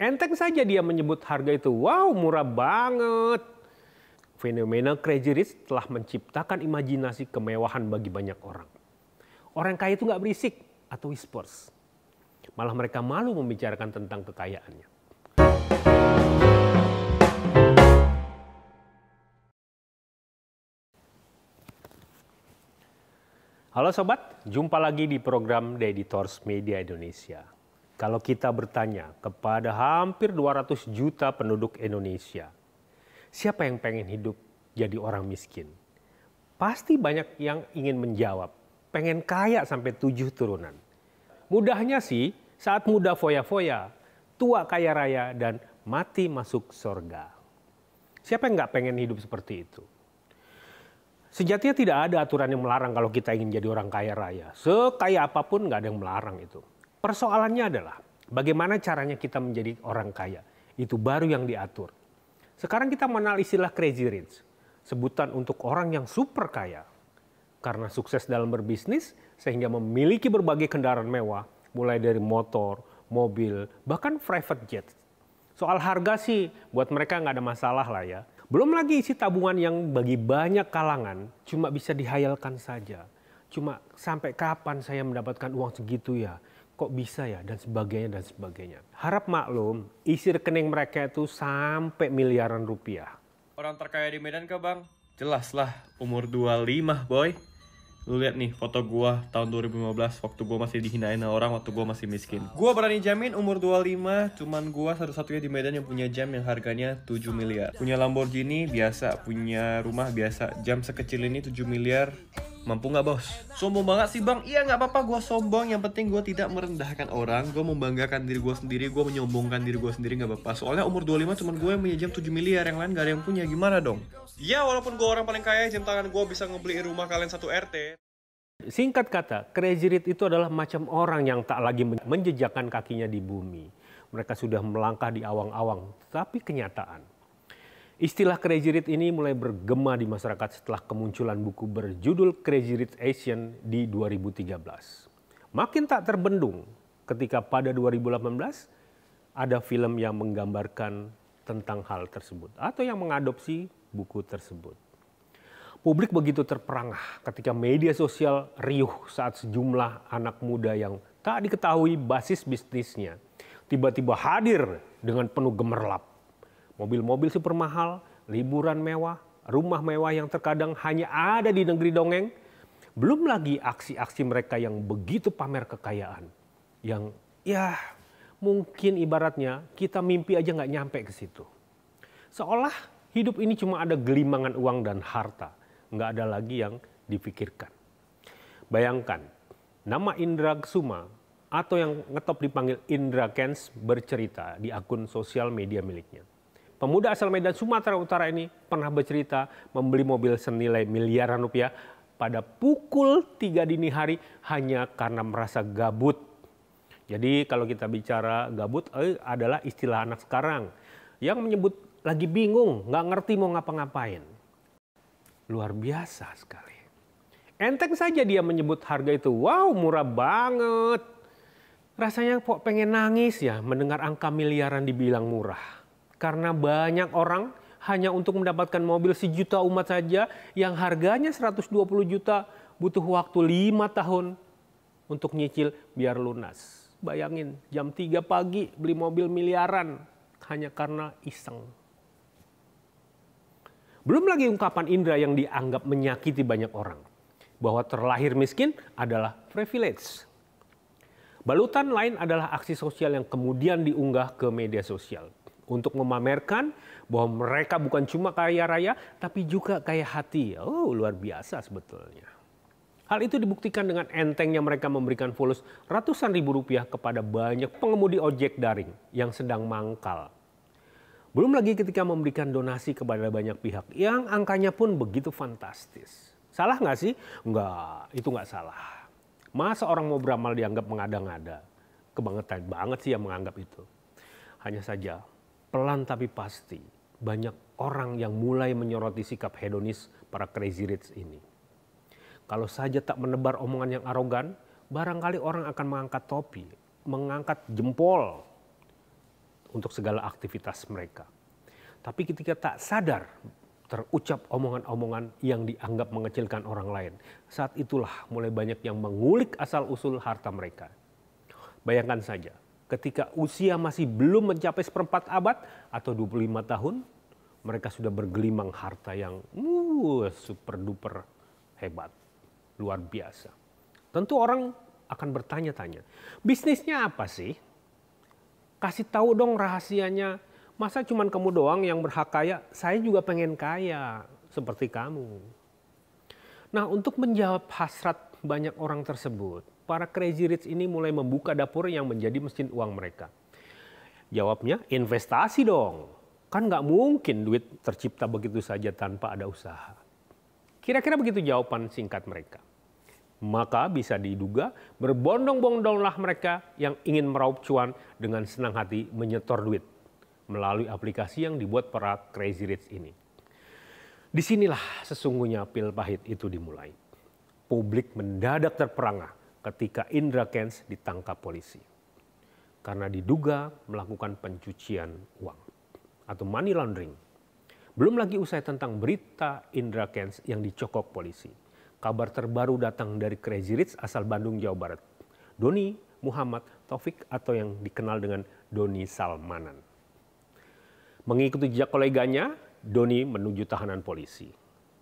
Enteng saja dia menyebut harga itu, wow murah banget. Fenomena crazy rich telah menciptakan imajinasi kemewahan bagi banyak orang. Orang kaya itu nggak berisik atau whispers. Malah mereka malu membicarakan tentang kekayaannya. Halo sobat, jumpa lagi di program The Editors Media Indonesia kalau kita bertanya kepada hampir 200 juta penduduk Indonesia, siapa yang pengen hidup jadi orang miskin? Pasti banyak yang ingin menjawab, pengen kaya sampai tujuh turunan. Mudahnya sih, saat muda foya-foya, tua kaya raya, dan mati masuk sorga. Siapa yang nggak pengen hidup seperti itu? Sejatinya tidak ada aturan yang melarang kalau kita ingin jadi orang kaya raya. Sekaya apapun nggak ada yang melarang itu. Persoalannya adalah bagaimana caranya kita menjadi orang kaya. Itu baru yang diatur. Sekarang kita mengenal istilah crazy rich, sebutan untuk orang yang super kaya. Karena sukses dalam berbisnis sehingga memiliki berbagai kendaraan mewah, mulai dari motor, mobil, bahkan private jet. Soal harga sih buat mereka nggak ada masalah lah ya. Belum lagi isi tabungan yang bagi banyak kalangan cuma bisa dihayalkan saja. Cuma sampai kapan saya mendapatkan uang segitu ya? kok bisa ya dan sebagainya dan sebagainya. Harap maklum, isi rekening mereka itu sampai miliaran rupiah. Orang terkaya di Medan ke bang? Jelas lah, umur 25 boy. Lu lihat nih foto gua tahun 2015 waktu gua masih dihinain orang waktu gua masih miskin. Gua berani jamin umur 25 cuman gua satu-satunya di Medan yang punya jam yang harganya 7 miliar. Punya Lamborghini biasa, punya rumah biasa. Jam sekecil ini 7 miliar Mampu nggak bos? Sombong banget sih bang. Iya nggak apa-apa, gue sombong. Yang penting gue tidak merendahkan orang. Gue membanggakan diri gue sendiri. Gue menyombongkan diri gue sendiri nggak apa-apa. Soalnya umur 25 cuman gue yang punya jam 7 miliar. Yang lain gak ada yang punya. Gimana dong? Ya walaupun gue orang paling kaya, jam tangan gue bisa ngebeli rumah kalian satu RT. Singkat kata, crazy rich itu adalah macam orang yang tak lagi menjejakkan kakinya di bumi. Mereka sudah melangkah di awang-awang, tapi kenyataan Istilah Crazy Rich ini mulai bergema di masyarakat setelah kemunculan buku berjudul Crazy Rich Asian di 2013. Makin tak terbendung ketika pada 2018 ada film yang menggambarkan tentang hal tersebut atau yang mengadopsi buku tersebut. Publik begitu terperangah ketika media sosial riuh saat sejumlah anak muda yang tak diketahui basis bisnisnya tiba-tiba hadir dengan penuh gemerlap mobil-mobil super mahal, liburan mewah, rumah mewah yang terkadang hanya ada di negeri dongeng, belum lagi aksi-aksi mereka yang begitu pamer kekayaan. Yang ya mungkin ibaratnya kita mimpi aja nggak nyampe ke situ. Seolah hidup ini cuma ada gelimangan uang dan harta, nggak ada lagi yang dipikirkan. Bayangkan, nama Indra Suma atau yang ngetop dipanggil Indra Kens bercerita di akun sosial media miliknya pemuda asal Medan Sumatera Utara ini pernah bercerita membeli mobil senilai miliaran rupiah pada pukul 3 dini hari hanya karena merasa gabut. Jadi kalau kita bicara gabut eh, adalah istilah anak sekarang yang menyebut lagi bingung, nggak ngerti mau ngapa-ngapain. Luar biasa sekali. Enteng saja dia menyebut harga itu, wow murah banget. Rasanya kok pengen nangis ya mendengar angka miliaran dibilang murah. Karena banyak orang hanya untuk mendapatkan mobil sejuta umat saja yang harganya 120 juta butuh waktu lima tahun untuk nyicil biar lunas. Bayangin jam 3 pagi beli mobil miliaran hanya karena iseng. Belum lagi ungkapan Indra yang dianggap menyakiti banyak orang. Bahwa terlahir miskin adalah privilege. Balutan lain adalah aksi sosial yang kemudian diunggah ke media sosial untuk memamerkan bahwa mereka bukan cuma kaya raya, tapi juga kaya hati. Oh, luar biasa sebetulnya. Hal itu dibuktikan dengan entengnya mereka memberikan fulus ratusan ribu rupiah kepada banyak pengemudi ojek daring yang sedang mangkal. Belum lagi ketika memberikan donasi kepada banyak pihak yang angkanya pun begitu fantastis. Salah nggak sih? Nggak, itu nggak salah. Masa orang mau beramal dianggap mengada-ngada? Kebangetan banget sih yang menganggap itu. Hanya saja pelan tapi pasti banyak orang yang mulai menyoroti sikap hedonis para crazy rich ini. Kalau saja tak menebar omongan yang arogan, barangkali orang akan mengangkat topi, mengangkat jempol untuk segala aktivitas mereka. Tapi ketika tak sadar terucap omongan-omongan yang dianggap mengecilkan orang lain. Saat itulah mulai banyak yang mengulik asal-usul harta mereka. Bayangkan saja, ketika usia masih belum mencapai seperempat abad atau 25 tahun, mereka sudah bergelimang harta yang uh, super duper hebat, luar biasa. Tentu orang akan bertanya-tanya, bisnisnya apa sih? Kasih tahu dong rahasianya. Masa cuman kamu doang yang berhak kaya? Saya juga pengen kaya seperti kamu. Nah, untuk menjawab hasrat banyak orang tersebut, para crazy rich ini mulai membuka dapur yang menjadi mesin uang mereka? Jawabnya, investasi dong. Kan nggak mungkin duit tercipta begitu saja tanpa ada usaha. Kira-kira begitu jawaban singkat mereka. Maka bisa diduga berbondong-bondonglah mereka yang ingin meraup cuan dengan senang hati menyetor duit melalui aplikasi yang dibuat para crazy rich ini. Disinilah sesungguhnya pil pahit itu dimulai. Publik mendadak terperangah ketika Indra Kens ditangkap polisi karena diduga melakukan pencucian uang atau money laundering. Belum lagi usai tentang berita Indra Kens yang dicokok polisi. Kabar terbaru datang dari Crazy Rich asal Bandung, Jawa Barat. Doni Muhammad Taufik atau yang dikenal dengan Doni Salmanan. Mengikuti jejak koleganya, Doni menuju tahanan polisi.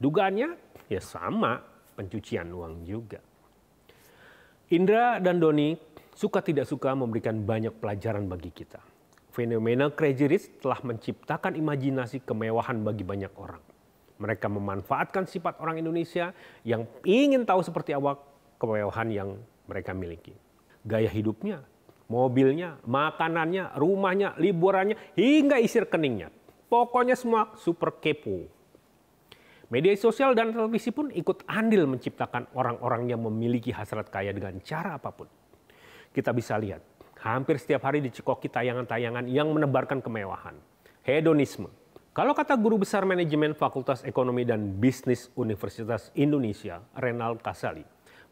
Dugaannya ya sama pencucian uang juga. Indra dan Doni suka tidak suka memberikan banyak pelajaran bagi kita. Fenomena Crazy Rich telah menciptakan imajinasi kemewahan bagi banyak orang. Mereka memanfaatkan sifat orang Indonesia yang ingin tahu seperti awak kemewahan yang mereka miliki. Gaya hidupnya, mobilnya, makanannya, rumahnya, liburannya, hingga isi keningnya. Pokoknya semua super kepo. Media sosial dan televisi pun ikut andil menciptakan orang-orang yang memiliki hasrat kaya dengan cara apapun. Kita bisa lihat, hampir setiap hari dicekoki tayangan-tayangan yang menebarkan kemewahan, hedonisme. Kalau kata guru besar manajemen Fakultas Ekonomi dan Bisnis Universitas Indonesia, Renal Kasali,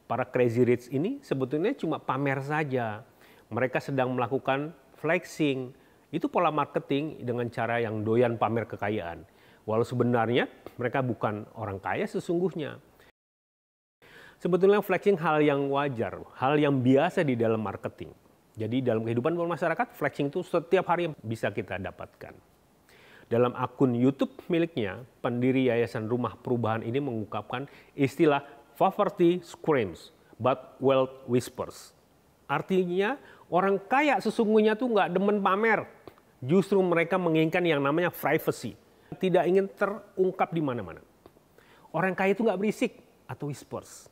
para crazy rich ini sebetulnya cuma pamer saja. Mereka sedang melakukan flexing. Itu pola marketing dengan cara yang doyan pamer kekayaan Walau sebenarnya mereka bukan orang kaya sesungguhnya. Sebetulnya flexing hal yang wajar, hal yang biasa di dalam marketing. Jadi dalam kehidupan masyarakat flexing itu setiap hari bisa kita dapatkan. Dalam akun YouTube miliknya, pendiri Yayasan Rumah Perubahan ini mengungkapkan istilah poverty screams, but wealth whispers. Artinya orang kaya sesungguhnya tuh nggak demen pamer. Justru mereka menginginkan yang namanya privacy. Tidak ingin terungkap di mana-mana. Orang kaya itu nggak berisik atau whispers.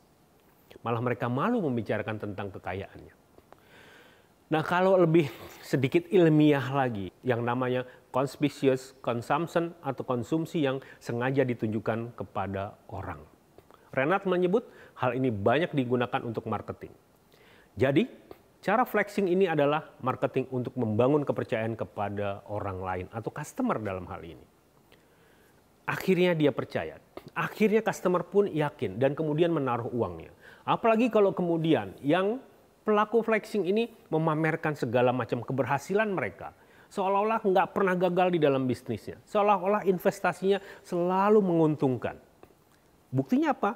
Malah mereka malu membicarakan tentang kekayaannya. Nah kalau lebih sedikit ilmiah lagi, yang namanya conspicuous consumption atau konsumsi yang sengaja ditunjukkan kepada orang. Renat menyebut hal ini banyak digunakan untuk marketing. Jadi, cara flexing ini adalah marketing untuk membangun kepercayaan kepada orang lain atau customer dalam hal ini akhirnya dia percaya. Akhirnya customer pun yakin dan kemudian menaruh uangnya. Apalagi kalau kemudian yang pelaku flexing ini memamerkan segala macam keberhasilan mereka. Seolah-olah nggak pernah gagal di dalam bisnisnya. Seolah-olah investasinya selalu menguntungkan. Buktinya apa?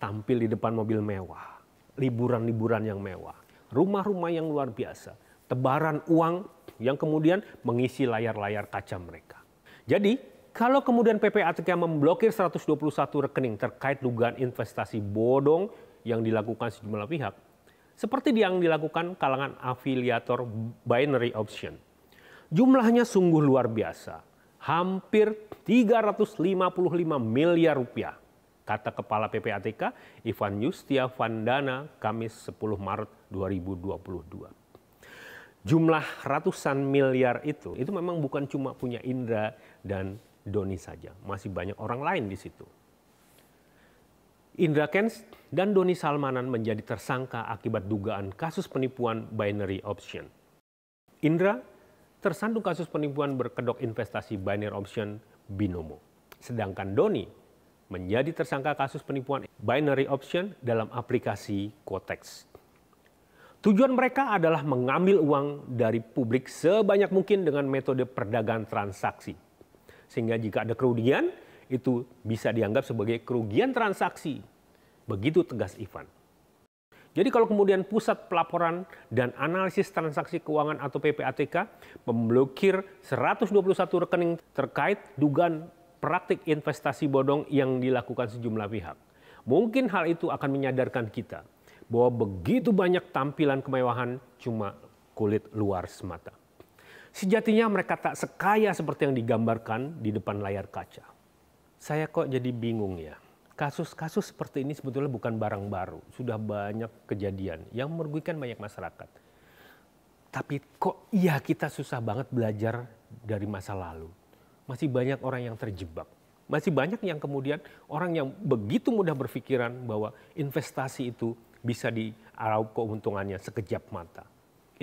Tampil di depan mobil mewah. Liburan-liburan yang mewah. Rumah-rumah yang luar biasa. Tebaran uang yang kemudian mengisi layar-layar kaca mereka. Jadi kalau kemudian PPATK memblokir 121 rekening terkait dugaan investasi bodong yang dilakukan sejumlah pihak, seperti yang dilakukan kalangan afiliator binary option. Jumlahnya sungguh luar biasa, hampir 355 miliar rupiah, kata Kepala PPATK Ivan Yustia Vandana Kamis 10 Maret 2022 jumlah ratusan miliar itu itu memang bukan cuma punya Indra dan Doni saja. Masih banyak orang lain di situ. Indra Kens dan Doni Salmanan menjadi tersangka akibat dugaan kasus penipuan binary option. Indra tersandung kasus penipuan berkedok investasi binary option Binomo. Sedangkan Doni menjadi tersangka kasus penipuan binary option dalam aplikasi Kotex. Tujuan mereka adalah mengambil uang dari publik sebanyak mungkin dengan metode perdagangan transaksi sehingga jika ada kerugian, itu bisa dianggap sebagai kerugian transaksi. Begitu tegas Ivan. Jadi kalau kemudian Pusat Pelaporan dan Analisis Transaksi Keuangan atau PPATK memblokir 121 rekening terkait dugaan praktik investasi bodong yang dilakukan sejumlah pihak. Mungkin hal itu akan menyadarkan kita bahwa begitu banyak tampilan kemewahan cuma kulit luar semata. Sejatinya mereka tak sekaya seperti yang digambarkan di depan layar kaca. Saya kok jadi bingung ya. Kasus-kasus seperti ini sebetulnya bukan barang baru. Sudah banyak kejadian yang merugikan banyak masyarakat. Tapi kok iya kita susah banget belajar dari masa lalu. Masih banyak orang yang terjebak. Masih banyak yang kemudian orang yang begitu mudah berpikiran bahwa investasi itu bisa diarau keuntungannya sekejap mata.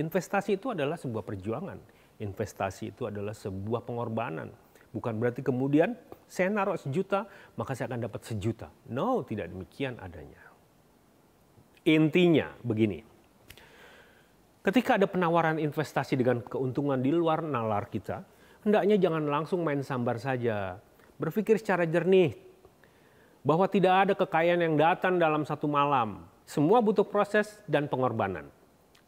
Investasi itu adalah sebuah perjuangan investasi itu adalah sebuah pengorbanan. Bukan berarti kemudian saya naruh sejuta, maka saya akan dapat sejuta. No, tidak demikian adanya. Intinya begini, ketika ada penawaran investasi dengan keuntungan di luar nalar kita, hendaknya jangan langsung main sambar saja. Berpikir secara jernih, bahwa tidak ada kekayaan yang datang dalam satu malam. Semua butuh proses dan pengorbanan.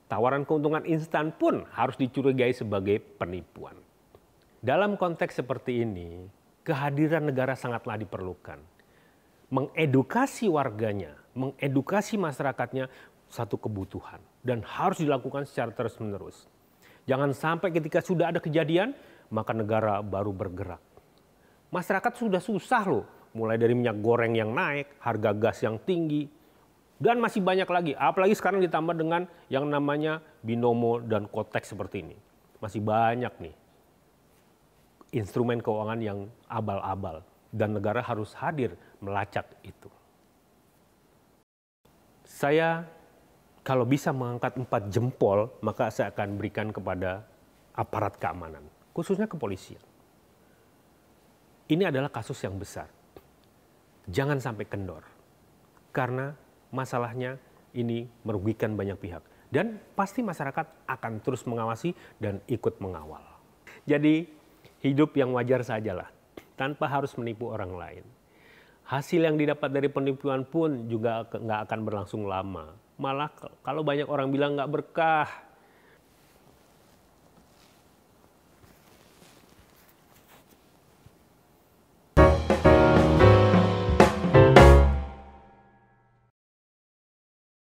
Tawaran keuntungan instan pun harus dicurigai sebagai penipuan. Dalam konteks seperti ini, kehadiran negara sangatlah diperlukan. Mengedukasi warganya, mengedukasi masyarakatnya satu kebutuhan dan harus dilakukan secara terus-menerus. Jangan sampai ketika sudah ada kejadian, maka negara baru bergerak. Masyarakat sudah susah loh, mulai dari minyak goreng yang naik, harga gas yang tinggi, dan masih banyak lagi, apalagi sekarang ditambah dengan yang namanya binomo dan kotek seperti ini. Masih banyak nih instrumen keuangan yang abal-abal dan negara harus hadir melacak itu. Saya kalau bisa mengangkat empat jempol, maka saya akan berikan kepada aparat keamanan, khususnya kepolisian. Ini adalah kasus yang besar. Jangan sampai kendor. Karena masalahnya ini merugikan banyak pihak. Dan pasti masyarakat akan terus mengawasi dan ikut mengawal. Jadi hidup yang wajar sajalah, tanpa harus menipu orang lain. Hasil yang didapat dari penipuan pun juga nggak akan berlangsung lama. Malah kalau banyak orang bilang nggak berkah,